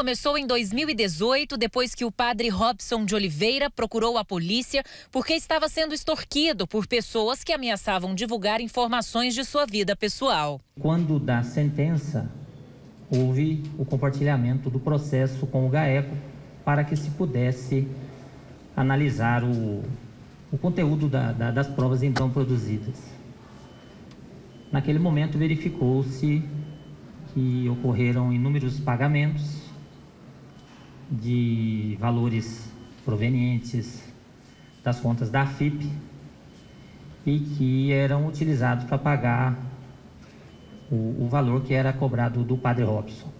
começou em 2018, depois que o padre Robson de Oliveira procurou a polícia porque estava sendo extorquido por pessoas que ameaçavam divulgar informações de sua vida pessoal. Quando da sentença, houve o compartilhamento do processo com o GAECO para que se pudesse analisar o, o conteúdo da, da, das provas então produzidas. Naquele momento verificou-se que ocorreram inúmeros pagamentos de valores provenientes das contas da FIP e que eram utilizados para pagar o, o valor que era cobrado do padre Robson.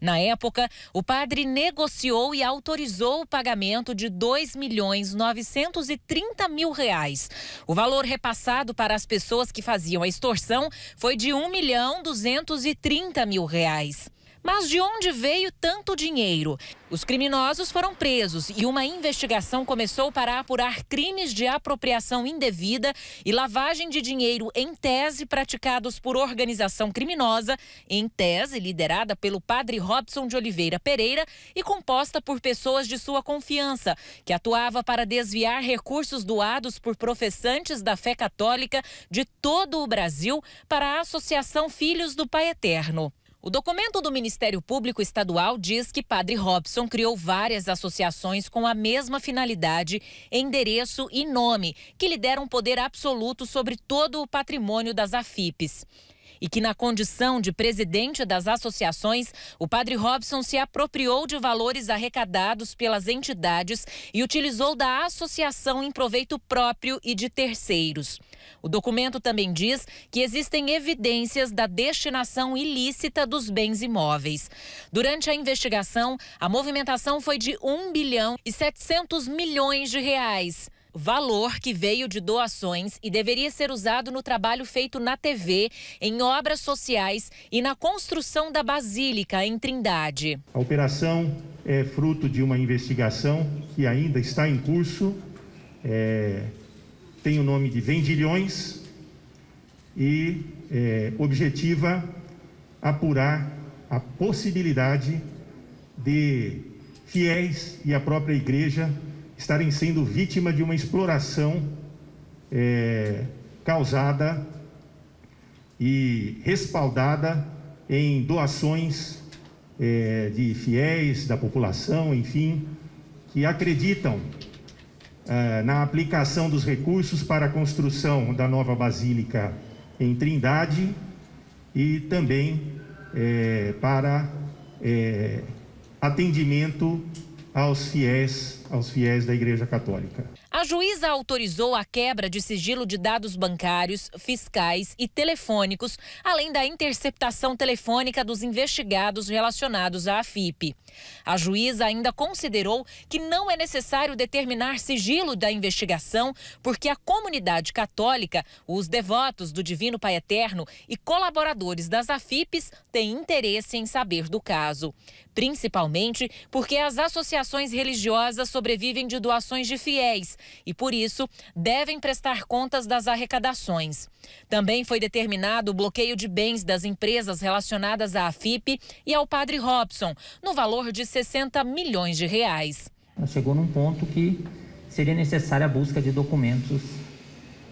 Na época, o padre negociou e autorizou o pagamento de 2 milhões 930 mil reais. O valor repassado para as pessoas que faziam a extorsão foi de 1 milhão 230 mil reais. Mas de onde veio tanto dinheiro? Os criminosos foram presos e uma investigação começou para apurar crimes de apropriação indevida e lavagem de dinheiro em tese praticados por organização criminosa, em tese liderada pelo padre Robson de Oliveira Pereira e composta por pessoas de sua confiança, que atuava para desviar recursos doados por professantes da fé católica de todo o Brasil para a Associação Filhos do Pai Eterno. O documento do Ministério Público Estadual diz que Padre Robson criou várias associações com a mesma finalidade, endereço e nome, que lhe deram poder absoluto sobre todo o patrimônio das AFIPs e que, na condição de presidente das associações, o padre Robson se apropriou de valores arrecadados pelas entidades e utilizou da associação em proveito próprio e de terceiros. O documento também diz que existem evidências da destinação ilícita dos bens imóveis. Durante a investigação, a movimentação foi de 1 bilhão e 700 milhões de reais valor que veio de doações e deveria ser usado no trabalho feito na TV, em obras sociais e na construção da Basílica em Trindade. A operação é fruto de uma investigação que ainda está em curso, é, tem o nome de Vendilhões e é, objetiva apurar a possibilidade de fiéis e a própria igreja estarem sendo vítima de uma exploração é, causada e respaldada em doações é, de fiéis da população, enfim, que acreditam é, na aplicação dos recursos para a construção da nova basílica em Trindade e também é, para é, atendimento aos fiéis, aos fiéis da Igreja Católica. A juíza autorizou a quebra de sigilo de dados bancários, fiscais e telefônicos, além da interceptação telefônica dos investigados relacionados à AFIP. A juíza ainda considerou que não é necessário determinar sigilo da investigação, porque a comunidade católica, os devotos do Divino Pai Eterno e colaboradores das AFIPs têm interesse em saber do caso principalmente porque as associações religiosas sobrevivem de doações de fiéis e, por isso, devem prestar contas das arrecadações. Também foi determinado o bloqueio de bens das empresas relacionadas à AFIP e ao Padre Robson, no valor de 60 milhões de reais. Chegou num ponto que seria necessária a busca de documentos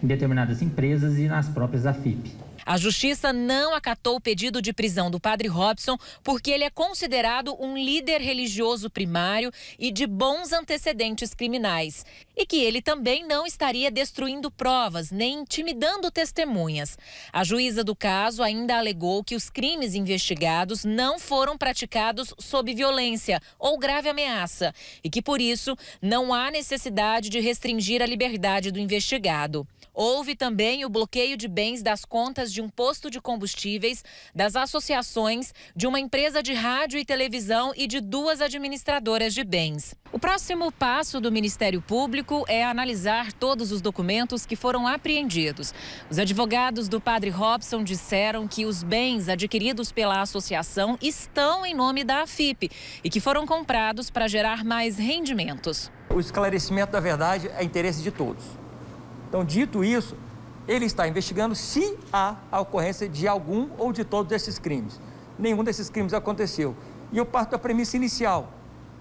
em determinadas empresas e nas próprias AFIP. A justiça não acatou o pedido de prisão do padre Robson porque ele é considerado um líder religioso primário e de bons antecedentes criminais. E que ele também não estaria destruindo provas nem intimidando testemunhas. A juíza do caso ainda alegou que os crimes investigados não foram praticados sob violência ou grave ameaça e que, por isso, não há necessidade de restringir a liberdade do investigado. Houve também o bloqueio de bens das contas de de um posto de combustíveis, das associações, de uma empresa de rádio e televisão e de duas administradoras de bens. O próximo passo do Ministério Público é analisar todos os documentos que foram apreendidos. Os advogados do padre Robson disseram que os bens adquiridos pela associação estão em nome da AFIP e que foram comprados para gerar mais rendimentos. O esclarecimento da verdade é interesse de todos. Então, dito isso, ele está investigando se há a ocorrência de algum ou de todos esses crimes. Nenhum desses crimes aconteceu. E eu parto da premissa inicial: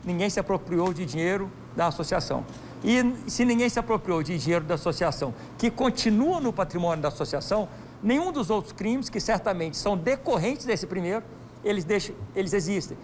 ninguém se apropriou de dinheiro da associação. E se ninguém se apropriou de dinheiro da associação, que continua no patrimônio da associação, nenhum dos outros crimes, que certamente são decorrentes desse primeiro, eles, deixam, eles existem.